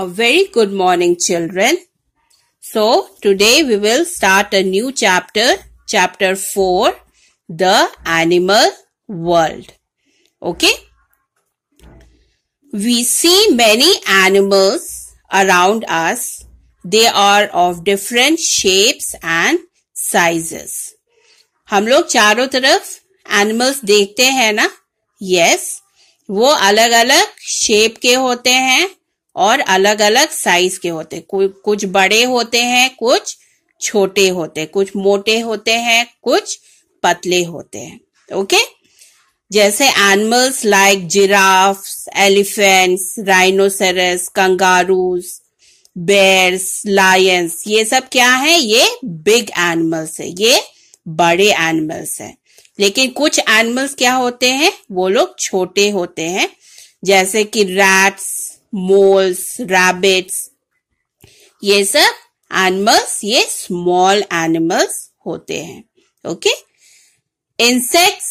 A very good morning children. So today we will start a new chapter, chapter 4, the animal world. Okay. We see many animals around us. They are of different shapes and sizes. हम लोग चारों तरफ animals देखते हैं ना yes yes, वो अलग अलग शेप के होते हैं और अलग अलग साइज के होते कुछ बड़े होते हैं कुछ छोटे होते कुछ मोटे होते हैं कुछ पतले होते हैं ओके जैसे animals like giraffe elephants rhinoceros kangaroos bears lions ये सब क्या है ये बिग एनिमल्स है ये बड़े एनिमल्स है लेकिन कुछ एनिमल्स क्या होते हैं वो लोग छोटे होते हैं जैसे कि रैट्स moles, rabbits. ये सब एनिमल्स ये स्मॉल एनिमल्स होते हैं ओके इंसेक्ट्स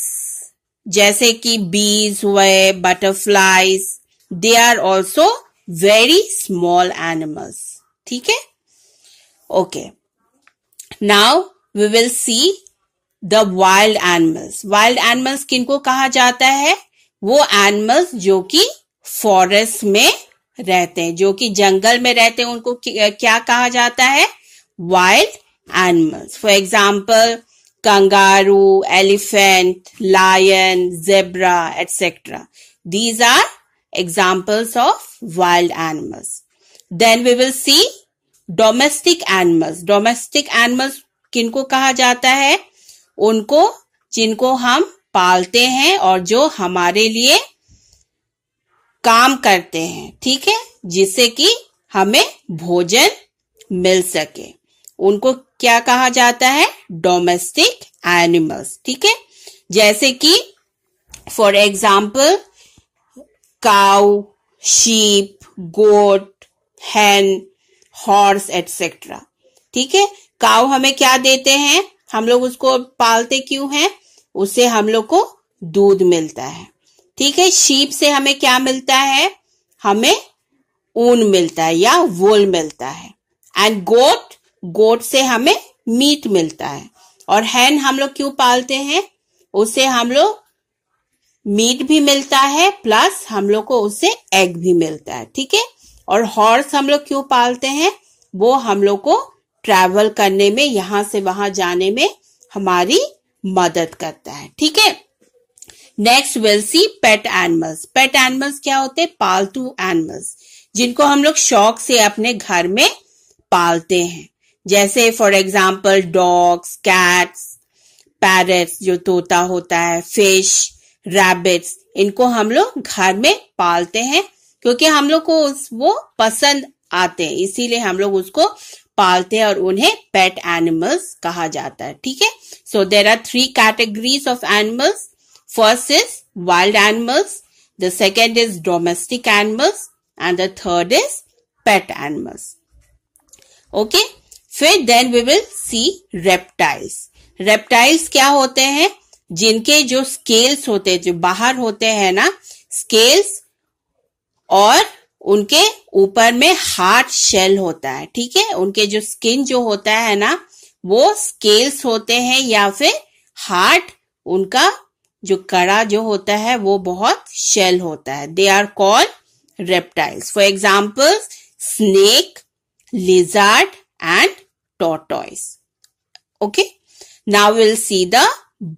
जैसे कि बीज हुए butterflies they are also very small animals ठीक है okay now we will see the wild animals wild animals किनको कहा जाता है वो एनिमल्स जो कि फॉरेस्ट में रहते हैं जो कि जंगल में रहते हैं उनको क्या कहा जाता है wild animals for example kangaroo elephant lion zebra etcetera these are examples of wild animals then we will see domestic animals domestic animals किनको कहा जाता है उनको जिनको हम पालते हैं और जो हमारे लिए काम करते हैं ठीक है जिससे कि हमें भोजन मिल सके उनको क्या कहा जाता है डोमेस्टिक एनिमल्स ठीक है जैसे कि for example cow sheep goat hen horse etcetera ठीक है काउ हमें क्या देते हैं हम लोग उसको पालते क्यों हैं उससे हम लोग को दूध मिलता है ठीक है शीप से हमें क्या मिलता है हमें ऊन मिलता है या वोल मिलता है एंड गोट गोट से हमें मीट मिलता है और हैन हम लोग क्यों पालते हैं उसे हम लोग मीट भी मिलता है प्लस हम लोग को उसे एग भी मिलता है ठीक है और हॉर्स हम लोग क्यों पालते हैं वो हम लोग को ट्रैवल करने में यहां से वहां जाने में हमारी मदद करता है ठीक है next will see pet animals pet animals क्या होते हैं पालतू एनिमल्स जिनको हम लोग शौक से अपने घर में पालते हैं जैसे for example dogs cats parrots जो तोता होता है फिश रैबिट्स इनको हम लोग घर में पालते हैं क्योंकि हम लोग को उस वो पसंद आते हैं इसीलिए हम लोग उसको पालते हैं और उन्हें पेट एनिमल्स कहा जाता है ठीक है so there are three categories of animals First is wild animals, the second is domestic animals and the third is pet animals. Okay, फिर then we will see reptiles reptiles क्या होते हैं जिनके जो स्केल्स होते हैं जो बाहर होते हैं ना स्केल्स और उनके ऊपर में हार्ड शेल होता है ठीक है उनके जो स्किन जो होता है ना वो स्केल्स होते हैं या फिर हार्ट उनका जो कड़ा जो होता है वो बहुत शेल होता है they are called reptiles for example snake lizard and tortoise okay now will see the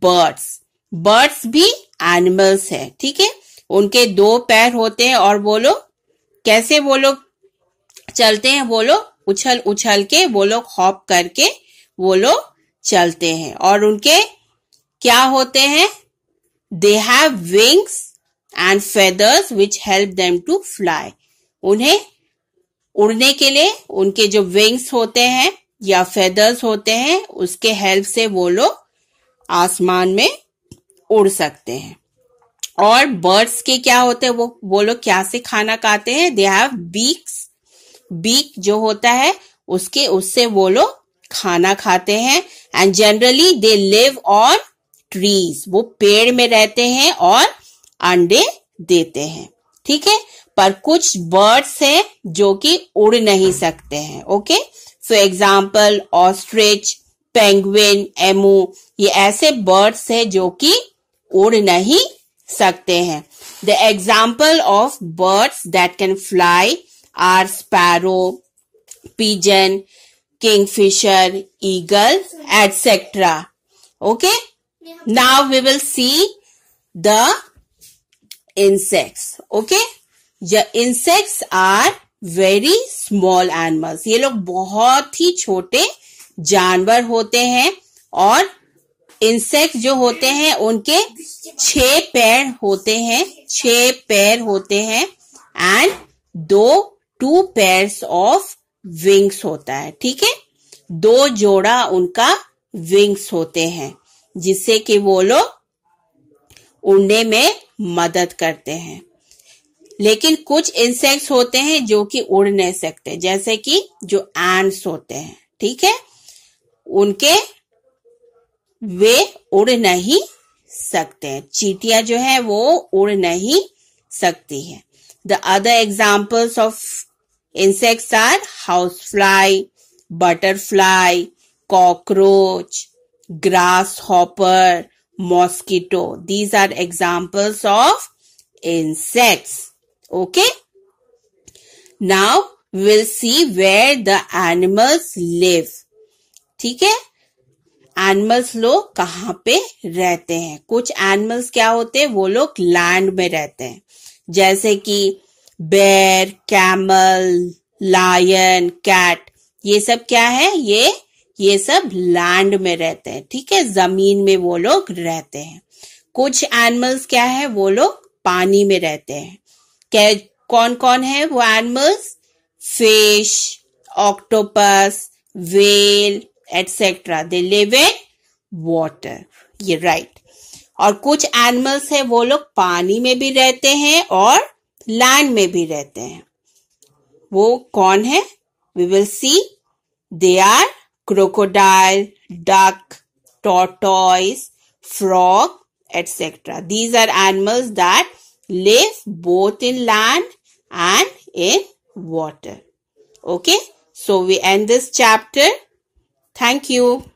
birds birds भी एनिमल्स है ठीक है उनके दो पैर होते हैं और वो लोग कैसे वो लोग चलते हैं वो लोग उछल उछल के वो लोग हॉप करके वो लोग चलते हैं और उनके क्या होते हैं they have wings and feathers which help them to fly उन्हें उड़ने के लिए उनके जो विंग्स होते हैं या फेदर्स होते हैं उसके हेल्प से वो लोग आसमान में उड़ सकते हैं और बर्ड्स के क्या होते हैं वो वो लोग क्या से खाना खाते हैं दे हैव बीक्स बीक जो होता है उसके उससे वो लोग खाना खाते हैं and generally they live on trees वो पेड़ में रहते हैं और अंडे देते हैं ठीक है पर कुछ बर्ड्स हैं जो कि उड़ नहीं सकते हैं okay for example ostrich penguin emu ये ऐसे बर्ड्स हैं जो कि उड़ नहीं सकते हैं the example of birds that can fly are sparrow pigeon kingfisher eagle etcetera okay Now we will see the insects. Okay. The insects are very small animals. ये लोग बहुत ही छोटे जानवर होते हैं और इंसेक्ट जो होते हैं उनके छह पैर होते हैं छह पैर होते हैं एंड दो टू पेयर्स ऑफ विंग्स होता है ठीक है दो जोड़ा उनका विंग्स होते हैं जिससे कि वो लोग उड़ने में मदद करते हैं लेकिन कुछ इंसेक्ट्स होते हैं जो कि उड़ नहीं सकते जैसे कि जो एंट्स होते हैं ठीक है उनके वे उड़ नहीं सकते हैं चीटियां जो है वो उड़ नहीं सकती है the other examples of insects are house fly butterfly cockroach grasshopper, mosquito. These are examples of insects. Okay. Now we'll see where the animals live. theek hai animals लोग कहाँ पे रहते हैं कुछ एनिमल्स क्या होते हैं वो लोग लैंड में रहते हैं जैसे कि बेर कैमल लायन कैट ये सब क्या है ये ये सब लैंड में रहते हैं ठीक है जमीन में वो लोग रहते हैं कुछ एनिमल्स क्या है वो लोग पानी में रहते हैं क्या कौन कौन है वो animals fish octopus whale etcetera they live in water ये राइट और कुछ एनिमल्स है वो लोग पानी में भी रहते हैं और लैंड में भी रहते हैं वो कौन है we will see they are crocodile, duck, tortoise, frog, etc. These are animals that live both in land and in water. Okay, so we end this chapter. Thank you.